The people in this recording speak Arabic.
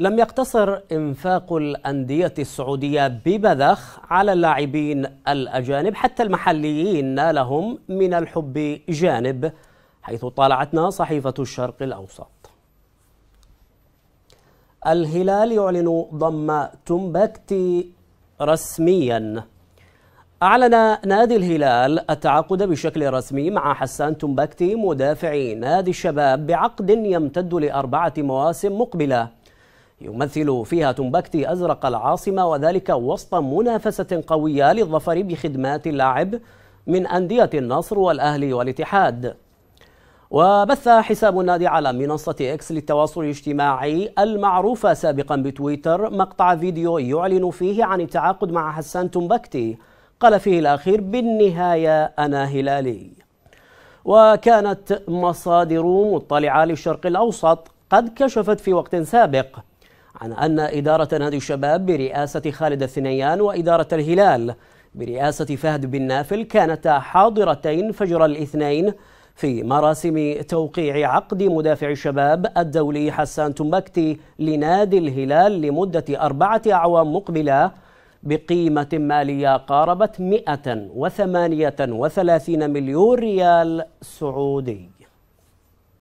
لم يقتصر إنفاق الأندية السعودية ببذخ على اللاعبين الأجانب حتى المحليين نالهم من الحب جانب حيث طالعتنا صحيفة الشرق الأوسط الهلال يعلن ضم تومبكتي رسميا أعلن نادي الهلال التعاقد بشكل رسمي مع حسان تومبكتي مدافع نادي الشباب بعقد يمتد لأربعة مواسم مقبلة يمثل فيها تنبكتي أزرق العاصمة وذلك وسط منافسة قوية للظفر بخدمات اللاعب من أندية النصر والأهلي والاتحاد وبث حساب النادي على منصة إكس للتواصل الاجتماعي المعروفة سابقا بتويتر مقطع فيديو يعلن فيه عن التعاقد مع حسان تنبكتي قال فيه الأخير بالنهاية أنا هلالي وكانت مصادر مطلعة للشرق الأوسط قد كشفت في وقت سابق عن أن إدارة نادي الشباب برئاسة خالد الثنيان وإدارة الهلال برئاسة فهد بن نافل كانتا حاضرتين فجر الاثنين في مراسم توقيع عقد مدافع الشباب الدولي حسان تمبكتي لنادي الهلال لمدة أربعة أعوام مقبلة بقيمة مالية قاربت 138 مليون ريال سعودي